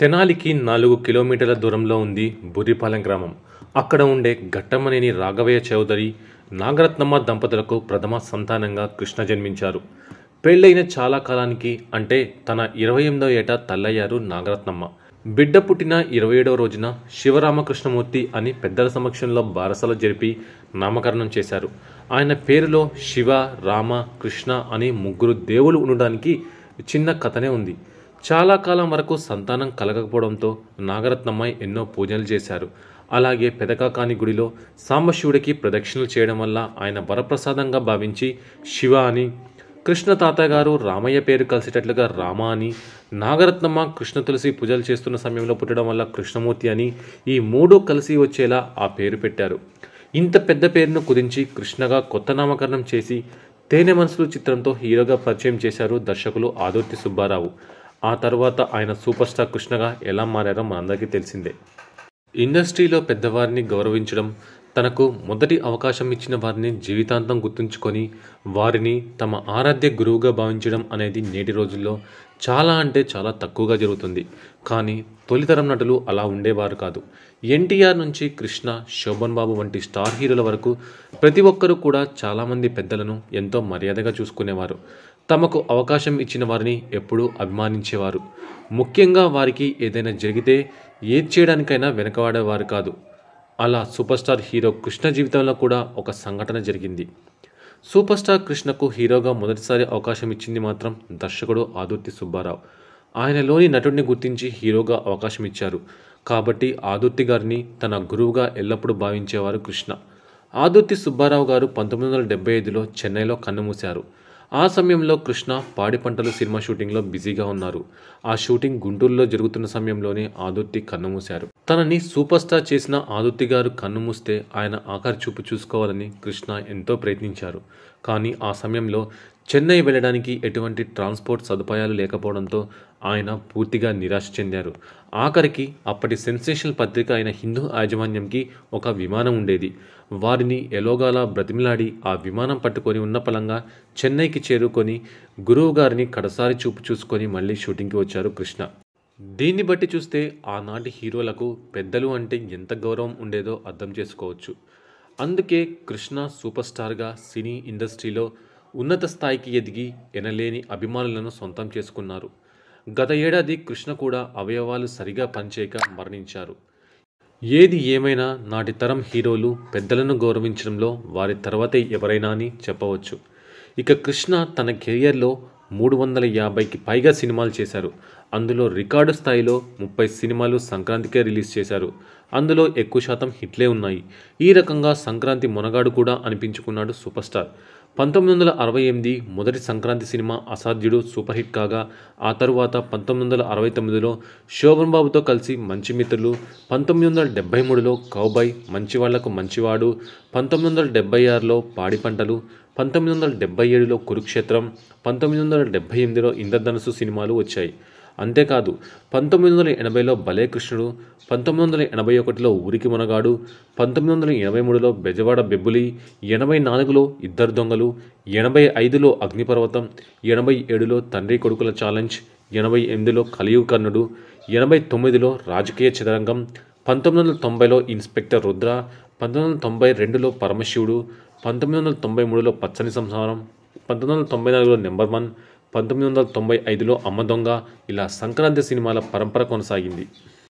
తెనాలికి నాలుగు కిలోమీటర్ల దూరంలో ఉంది బురిపాలెం గ్రామం అక్కడ ఉండే ఘట్టమనేని రాఘవయ్య చౌదరి నాగరత్నమ్మ దంపతులకు ప్రథమ సంతానంగా కృష్ణ జన్మించారు పెళ్ళైన చాలా కాలానికి అంటే తన ఇరవై ఎనిమిదో ఏట తల్లయ్యారు నాగరత్నమ్మ బిడ్డ పుట్టిన ఇరవై ఏడవ రోజున శివరామకృష్ణమూర్తి అని పెద్దల సమక్షంలో బారసలు జరిపి నామకరణం చేశారు ఆయన పేరులో శివ రామ కృష్ణ అని ముగ్గురు దేవులు ఉండడానికి చిన్న కథనే ఉంది చాలా కాలం వరకు సంతానం కలగకపోవడంతో నాగరత్నమ్మాయి ఎన్నో పూజలు చేశారు అలాగే పెదకాకాని గుడిలో సాంబశివుడికి ప్రదక్షిణలు చేయడం వల్ల ఆయన వరప్రసాదంగా భావించి శివ అని కృష్ణ తాతయ్య గారు రామయ్య పేరు కలిసేటట్లుగా రామ అని నాగరత్నమ్మ కృష్ణ తులసి పూజలు చేస్తున్న సమయంలో పుట్టడం వల్ల కృష్ణమూర్తి అని ఈ మూడు కలిసి వచ్చేలా ఆ పేరు పెట్టారు ఇంత పెద్ద పేరును కుదించి కృష్ణగా కొత్త నామకరణం చేసి తేనె మనసులు చిత్రంతో హీరోగా పరిచయం చేశారు దర్శకులు ఆదుర్తి సుబ్బారావు ఆ తర్వాత ఆయన సూపర్ స్టార్ కృష్ణగా ఎలా మారారో మనందరికీ తెలిసిందే ఇండస్ట్రీలో పెద్దవారిని గౌరవించడం తనకు మొదటి అవకాశం ఇచ్చిన వారిని జీవితాంతం గుర్తుంచుకొని వారిని తమ ఆరాధ్య గురువుగా భావించడం అనేది నేటి రోజుల్లో చాలా అంటే చాలా తక్కువగా జరుగుతుంది కానీ తొలితరం నటులు అలా ఉండేవారు కాదు ఎన్టీఆర్ నుంచి కృష్ణ శోభన్ బాబు వంటి స్టార్ హీరోల వరకు ప్రతి ఒక్కరూ కూడా చాలామంది పెద్దలను ఎంతో మర్యాదగా చూసుకునేవారు తమకు అవకాశం ఇచ్చిన వారిని ఎప్పుడూ అభిమానించేవారు ముఖ్యంగా వారికి ఏదైనా జరిగితే ఏది చేయడానికైనా వెనకవాడేవారు కాదు అలా సూపర్ స్టార్ హీరో కృష్ణ జీవితంలో కూడా ఒక సంఘటన జరిగింది సూపర్ స్టార్ కృష్ణకు హీరోగా మొదటిసారి అవకాశం ఇచ్చింది మాత్రం దర్శకుడు ఆదుర్తి సుబ్బారావు ఆయనలోని నటుడిని గుర్తించి హీరోగా అవకాశం ఇచ్చారు కాబట్టి ఆదుర్తి గారిని తన గురువుగా ఎల్లప్పుడూ భావించేవారు కృష్ణ ఆదుర్తి సుబ్బారావు గారు పంతొమ్మిది వందల డెబ్బై ఐదులో చెన్నైలో కన్నుమూశారు ఆ సమయంలో కృష్ణ పాడి పంటలు సినిమా షూటింగ్లో బిజీగా ఉన్నారు ఆ షూటింగ్ గుంటూరులో జరుగుతున్న సమయంలోనే ఆదుర్తి కన్నుమూశారు తనని సూపర్ స్టార్ చేసిన ఆదుర్తి గారు కన్నుమూస్తే ఆయన ఆఖరి చూపు చూసుకోవాలని కృష్ణ ఎంతో ప్రయత్నించారు కానీ ఆ సమయంలో చెన్నై వెళ్ళడానికి ఎటువంటి ట్రాన్స్పోర్ట్ సదుపాయాలు లేకపోవడంతో ఆయన పూర్తిగా నిరాశ చెందారు ఆఖరికి అప్పటి సెన్సేషనల్ పత్రిక అయిన హిందూ యాజమాన్యంకి ఒక విమానం ఉండేది వారిని ఎలోగాలా బ్రతిమిలాడి ఆ విమానం పట్టుకొని ఉన్న పలంగా చెన్నైకి చేరుకొని గురువు గారిని కడసారి చూపు చూసుకొని మళ్ళీ షూటింగ్కి వచ్చారు కృష్ణ దీన్ని బట్టి చూస్తే ఆనాటి హీరోలకు పెద్దలు అంటే ఎంత గౌరవం ఉండేదో అర్థం చేసుకోవచ్చు అందుకే కృష్ణ సూపర్ స్టార్గా సినీ ఇండస్ట్రీలో ఉన్నత స్థాయికి ఎదిగి ఎనలేని అభిమానులను సొంతం చేసుకున్నారు గత ఏడాది కృష్ణ కూడా అవయవాలు సరిగా పనిచేయక మరణించారు ఏది ఏమైనా నాటి తరం హీరోలు పెద్దలను గౌరవించడంలో వారి తర్వాతే ఎవరైనా అని చెప్పవచ్చు ఇక కృష్ణ తన కెరియర్లో మూడు వందల యాభైకి పైగా సినిమాలు చేశారు అందులో రికార్డు స్థాయిలో ముప్పై సినిమాలు సంక్రాంతికే రిలీజ్ చేశారు అందులో ఎక్కువ శాతం హిట్లే ఉన్నాయి ఈ రకంగా సంక్రాంతి మొనగాడు కూడా అనిపించుకున్నాడు సూపర్ స్టార్ పంతొమ్మిది వందల అరవై ఎనిమిది మొదటి Sankranti cinema Asadhyudu super hit కాగా ఆ తరువాత పంతొమ్మిది వందల అరవై తొమ్మిదిలో శోభన్ బాబుతో కలిసి మంచి మిత్రులు పంతొమ్మిది వందల డెబ్బై మూడులో కౌబాయ్ మంచివాళ్లకు మంచివాడు పంతొమ్మిది వందల డెబ్బై ఆరులో పాడి పంటలు పంతొమ్మిది వందల డెబ్బై ఏడులో కురుక్షేత్రం పంతొమ్మిది వందల డెబ్బై ఎనిమిదిలో ఇంద్రధనుసు సినిమాలు వచ్చాయి అంతేకాదు పంతొమ్మిది వందల ఎనభైలో భలే కృష్ణుడు పంతొమ్మిది వందల ఎనభై ఒకటిలో ఊరికి మునగాడు పంతొమ్మిది వందల ఎనభై మూడులో బెజవాడ బెబ్బులి ఎనభై నాలుగులో ఇద్దరు దొంగలు ఎనభై ఐదులో అగ్నిపర్వతం ఎనభై ఏడులో తండ్రి కొడుకుల ఛాలెంజ్ ఎనభై ఎనిమిదిలో కలియు కర్ణుడు ఎనభై తొమ్మిదిలో రాజకీయ చదరంగం పంతొమ్మిది వందల తొంభైలో ఇన్స్పెక్టర్ రుద్ర పంతొమ్మిది వందల తొంభై రెండులో పరమశివుడు పంతొమ్మిది వందల తొంభై మూడులో పచ్చని సంసారం పంతొమ్మిది వందల తొంభై నాలుగులో నెంబర్ వన్ పంతొమ్మిది వందల తొంభై ఐదులో అమ్మ దొంగ ఇలా సంక్రాంతి సినిమాల పరంపర కొనసాగింది